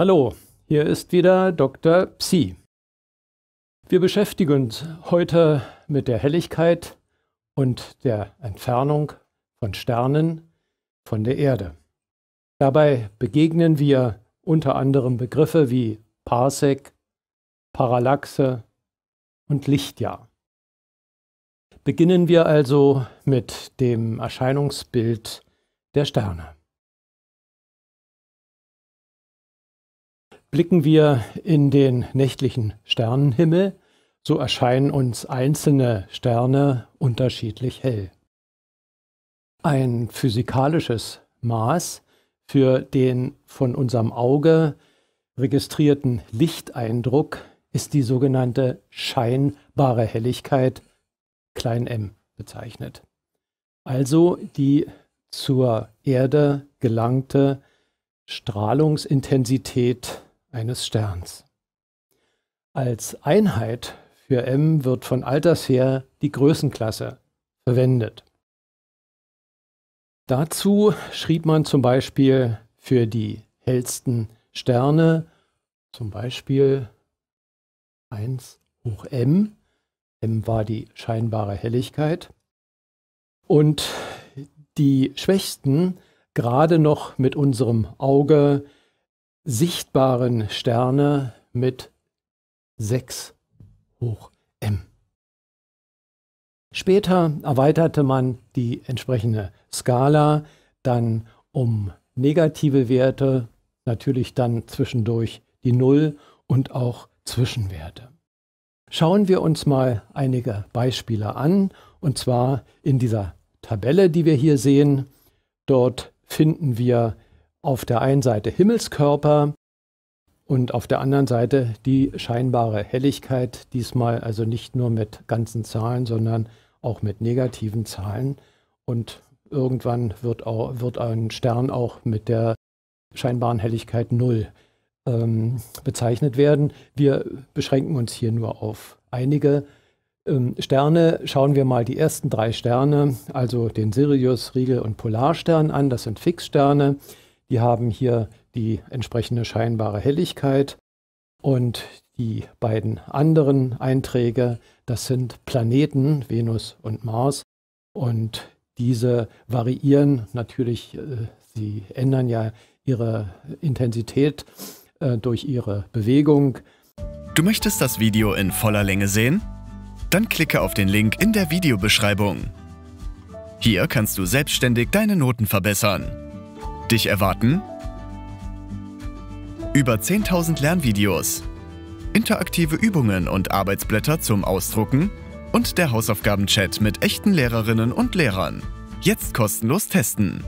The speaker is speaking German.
Hallo, hier ist wieder Dr. Psi. Wir beschäftigen uns heute mit der Helligkeit und der Entfernung von Sternen von der Erde. Dabei begegnen wir unter anderem Begriffe wie Parsec, Parallaxe und Lichtjahr. Beginnen wir also mit dem Erscheinungsbild der Sterne. Blicken wir in den nächtlichen Sternenhimmel, so erscheinen uns einzelne Sterne unterschiedlich hell. Ein physikalisches Maß für den von unserem Auge registrierten Lichteindruck ist die sogenannte scheinbare Helligkeit klein m bezeichnet. Also die zur Erde gelangte Strahlungsintensität eines Sterns. Als Einheit für m wird von alters her die Größenklasse verwendet. Dazu schrieb man zum Beispiel für die hellsten Sterne, zum Beispiel 1 hoch m, m war die scheinbare Helligkeit, und die schwächsten gerade noch mit unserem Auge sichtbaren Sterne mit 6 hoch m. Später erweiterte man die entsprechende Skala dann um negative Werte, natürlich dann zwischendurch die Null und auch Zwischenwerte. Schauen wir uns mal einige Beispiele an, und zwar in dieser Tabelle, die wir hier sehen. Dort finden wir auf der einen Seite Himmelskörper und auf der anderen Seite die scheinbare Helligkeit, diesmal also nicht nur mit ganzen Zahlen, sondern auch mit negativen Zahlen. Und irgendwann wird, auch, wird ein Stern auch mit der scheinbaren Helligkeit Null ähm, bezeichnet werden. Wir beschränken uns hier nur auf einige ähm, Sterne. Schauen wir mal die ersten drei Sterne, also den Sirius, Riegel und Polarstern an. Das sind Fixsterne. Die haben hier die entsprechende scheinbare Helligkeit und die beiden anderen Einträge, das sind Planeten, Venus und Mars. Und diese variieren natürlich, äh, sie ändern ja ihre Intensität äh, durch ihre Bewegung. Du möchtest das Video in voller Länge sehen? Dann klicke auf den Link in der Videobeschreibung. Hier kannst du selbstständig deine Noten verbessern dich erwarten? Über 10.000 Lernvideos, interaktive Übungen und Arbeitsblätter zum Ausdrucken und der Hausaufgabenchat mit echten Lehrerinnen und Lehrern. Jetzt kostenlos testen!